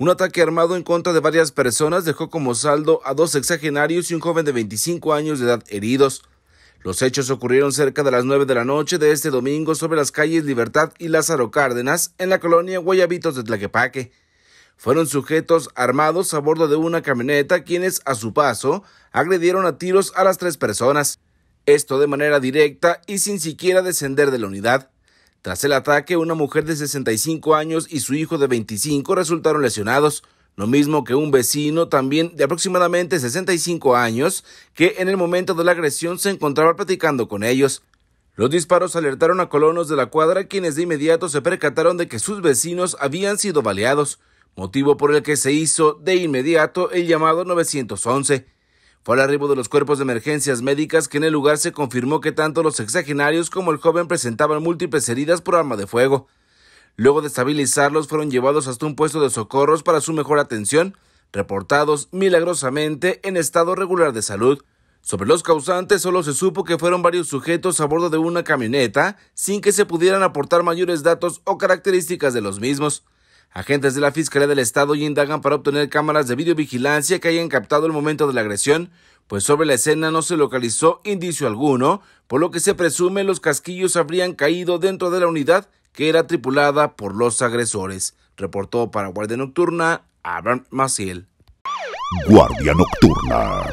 Un ataque armado en contra de varias personas dejó como saldo a dos exagenarios y un joven de 25 años de edad heridos. Los hechos ocurrieron cerca de las 9 de la noche de este domingo sobre las calles Libertad y Lázaro Cárdenas en la colonia Guayabitos de Tlaquepaque. Fueron sujetos armados a bordo de una camioneta quienes a su paso agredieron a tiros a las tres personas. Esto de manera directa y sin siquiera descender de la unidad. Tras el ataque, una mujer de 65 años y su hijo de 25 resultaron lesionados, lo mismo que un vecino también de aproximadamente 65 años que en el momento de la agresión se encontraba platicando con ellos. Los disparos alertaron a colonos de la cuadra quienes de inmediato se percataron de que sus vecinos habían sido baleados, motivo por el que se hizo de inmediato el llamado 911. Fue al arribo de los cuerpos de emergencias médicas que en el lugar se confirmó que tanto los exagenarios como el joven presentaban múltiples heridas por arma de fuego. Luego de estabilizarlos, fueron llevados hasta un puesto de socorros para su mejor atención, reportados milagrosamente en estado regular de salud. Sobre los causantes solo se supo que fueron varios sujetos a bordo de una camioneta, sin que se pudieran aportar mayores datos o características de los mismos. Agentes de la Fiscalía del Estado indagan para obtener cámaras de videovigilancia que hayan captado el momento de la agresión, pues sobre la escena no se localizó indicio alguno, por lo que se presume los casquillos habrían caído dentro de la unidad que era tripulada por los agresores, reportó para Guardia Nocturna Abraham Maciel. Guardia Nocturna.